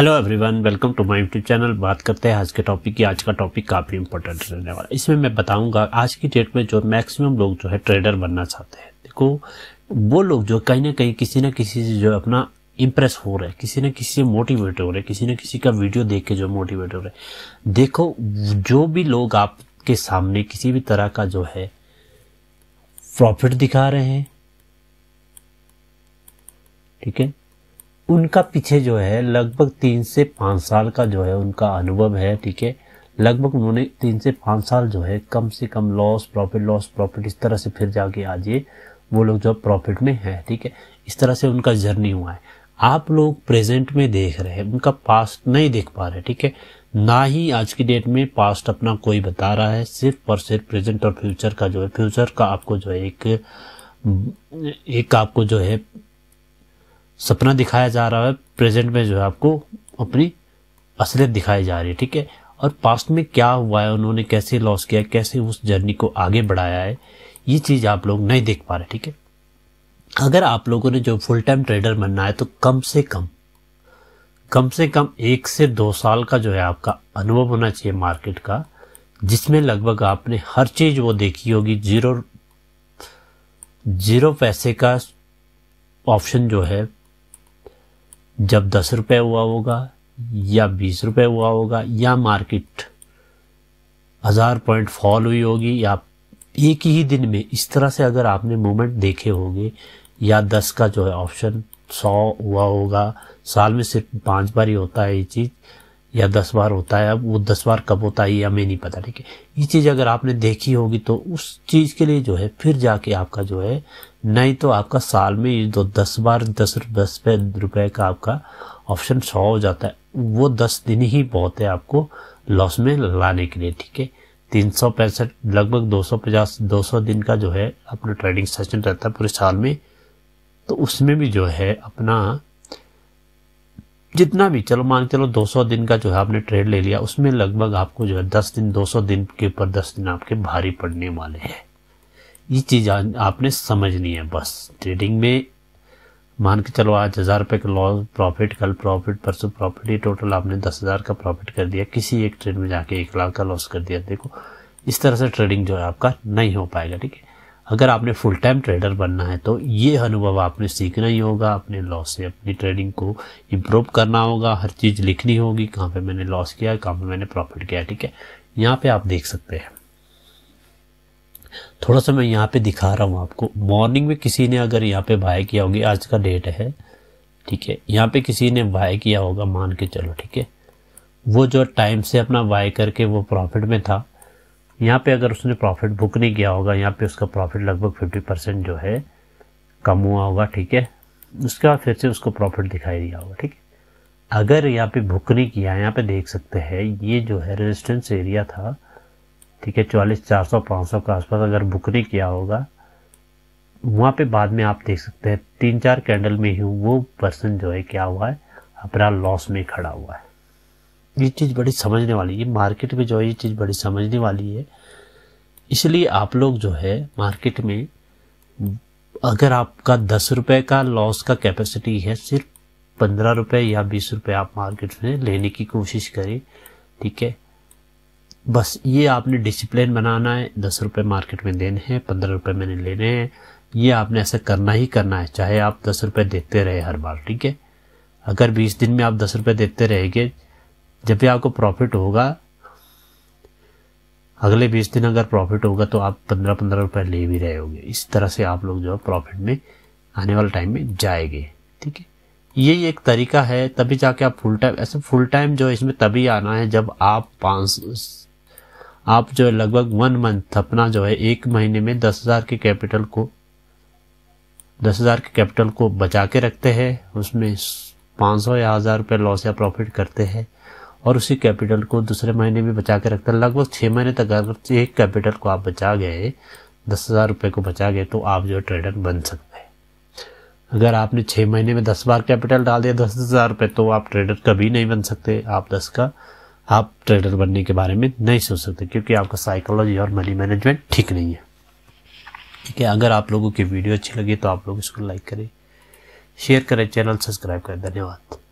hello everyone welcome to my YouTube channel बात करते हैं आज के टॉपिक की आज का टॉपिक काफ़ी इंपॉर्टेंट रहने वाला इसमें मैं बताऊंगा आज की डेट में जो मैक्सिमम लोग जो है ट्रेडर बनना चाहते हैं देखो वो लोग जो कहीं ना कहीं किसी ना किसी से जो अपना इम्प्रेस हो रहे हैं किसी न किसी से मोटिवेट हो रहे हैं किसी न किसी का वीडियो देख के जो मोटिवेट हो रहे देखो जो भी लोग आपके सामने किसी भी तरह का जो है प्रॉफिट दिखा रहे हैं ठीक है उनका पीछे जो है लगभग तीन से पाँच साल का जो है उनका अनुभव है ठीक है लगभग उन्होंने तीन से पाँच साल जो है कम से कम लॉस प्रॉफिट लॉस प्रॉफिट इस तरह से फिर जाके आज ये वो लोग जो प्रॉफिट में है ठीक है इस तरह से उनका जर्नी हुआ है आप लोग प्रेजेंट में देख रहे हैं उनका पास्ट नहीं देख पा रहे ठीक है ना ही आज की डेट में पास्ट अपना कोई बता रहा है सिर्फ और सिर्फ प्रेजेंट और फ्यूचर का जो है फ्यूचर का आपको जो है एक एक आपको जो है सपना दिखाया जा रहा है प्रेजेंट में जो है आपको अपनी असलियत दिखाई जा रही है ठीक है और पास्ट में क्या हुआ है उन्होंने कैसे लॉस किया कैसे उस जर्नी को आगे बढ़ाया है ये चीज़ आप लोग नहीं देख पा रहे ठीक है अगर आप लोगों ने जो फुल टाइम ट्रेडर बनना है तो कम से कम कम से कम एक से दो साल का जो है आपका अनुभव होना चाहिए मार्केट का जिसमें लगभग आपने हर चीज़ वो देखी होगी जीरो जीरो पैसे का ऑप्शन जो है जब दस रुपये हुआ होगा या बीस रुपये हुआ होगा या मार्केट हज़ार पॉइंट फॉल हुई होगी या एक ही दिन में इस तरह से अगर आपने मूवमेंट देखे होंगे या दस का जो है ऑप्शन सौ हुआ होगा साल में सिर्फ पांच बार ही होता है ये चीज़ या दस बार होता है अब वो दस बार कब होता है ये हमें नहीं पता ठीक है ये चीज़ अगर आपने देखी होगी तो उस चीज़ के लिए जो है फिर जाके आपका जो है नहीं तो आपका साल में ये जो दस बार दस दस रुपये का आपका ऑप्शन सौ हो जाता है वो दस दिन ही बहुत है आपको लॉस में लाने के लिए ठीक है तीन सौ पैंसठ लगभग दो सौ पचास दो सौ दिन का जो है अपना ट्रेडिंग सेशन रहता है पूरे साल में तो उसमें भी जो है अपना जितना भी चलो मान चलो 200 दिन का जो है आपने ट्रेड ले लिया उसमें लगभग आपको जो है 10 दिन 200 दिन के ऊपर 10 दिन आपके भारी पड़ने वाले हैं ये चीज आपने समझनी है बस ट्रेडिंग में मान के चलो आज हज़ार रुपये का लॉस प्रॉफिट कल प्रॉफिट परसों प्रॉफिट ये टोटल आपने दस हज़ार का प्रॉफिट कर दिया किसी एक ट्रेड में जाके एक लाख का लॉस कर दिया देखो इस तरह से ट्रेडिंग जो है आपका नहीं हो पाएगा ठीक है अगर आपने फुल टाइम ट्रेडर बनना है तो ये अनुभव आपने सीखना ही होगा अपने लॉस से अपनी ट्रेडिंग को इम्प्रूव करना होगा हर चीज़ लिखनी होगी कहाँ पे मैंने लॉस किया कहाँ पे मैंने प्रॉफिट किया ठीक है यहाँ पे आप देख सकते हैं थोड़ा सा मैं यहाँ पे दिखा रहा हूँ आपको मॉर्निंग में किसी ने अगर यहाँ पे बाय किया होगी आज का डेट है ठीक है यहाँ पे किसी ने बाय किया होगा मान के चलो ठीक है वो जो टाइम से अपना बाय करके वो प्रॉफिट में था यहाँ पे अगर उसने प्रॉफिट बुक नहीं किया होगा यहाँ पे उसका प्रॉफिट लगभग फिफ्टी परसेंट जो है कम हुआ होगा ठीक है उसके बाद फिर से उसको प्रॉफिट दिखाई दिया होगा ठीक है अगर यहाँ पे बुक नहीं किया यहाँ पे देख सकते हैं ये जो है रेजिस्टेंस एरिया था ठीक है चौलीस चार सौ पाँच सौ के आसपास अगर बुक नहीं किया होगा वहाँ पे बाद में आप देख सकते हैं तीन चार कैंडल में ही वो पर्सन जो है क्या हुआ है अपना लॉस में खड़ा हुआ है ये चीज़ बड़ी समझने वाली है मार्केट में जो है ये चीज़ बड़ी समझने वाली है इसलिए आप लोग जो है मार्केट में अगर आपका दस रुपये का लॉस का कैपेसिटी है सिर्फ पंद्रह रुपये या बीस रुपये आप मार्केट में लेने की कोशिश करें ठीक है बस ये आपने डिसिप्लिन बनाना है दस रुपये मार्केट में देने हैं पंद्रह रुपये मैंने लेने हैं ये आपने ऐसा करना ही करना है चाहे आप दस रुपये देते रहे हर बार ठीक है अगर बीस दिन में आप दस रुपये देते रहेंगे जब भी आपको प्रॉफिट होगा अगले बीस दिन अगर प्रॉफिट होगा तो आप पंद्रह पंद्रह रुपए ले भी रहे होंगे इस तरह से आप लोग जो है प्रॉफिट में आने वाले टाइम में जाएंगे ठीक है ये एक तरीका है तभी जाके आप फुल टाइम ऐसे फुल टाइम जो इसमें तभी आना है जब आप पांच आप जो है लगभग वन मंथ अपना जो है एक महीने में दस हज़ार के कैपिटल को दस हज़ार के कैपिटल को बचा के रखते हैं उसमें पांच सौ या हज़ार रुपये लॉस या प्रॉफिट करते हैं और उसी कैपिटल को दूसरे महीने भी बचा के रखते हैं लगभग छः महीने तक अगर एक कैपिटल को आप बचा गए दस हज़ार रुपये को बचा गए तो आप जो ट्रेडर बन सकते हैं अगर आपने छः महीने में दस बार कैपिटल डाल दिया दस हज़ार रुपये तो आप ट्रेडर कभी नहीं बन सकते आप दस का आप ट्रेडर बनने के बारे में नहीं सोच सकते क्योंकि आपका साइकोलॉजी और मनी मैनेजमेंट ठीक नहीं है ठीक है अगर आप लोगों की वीडियो अच्छी लगी तो आप लोग इसको लाइक करें शेयर करें चैनल सब्सक्राइब करें धन्यवाद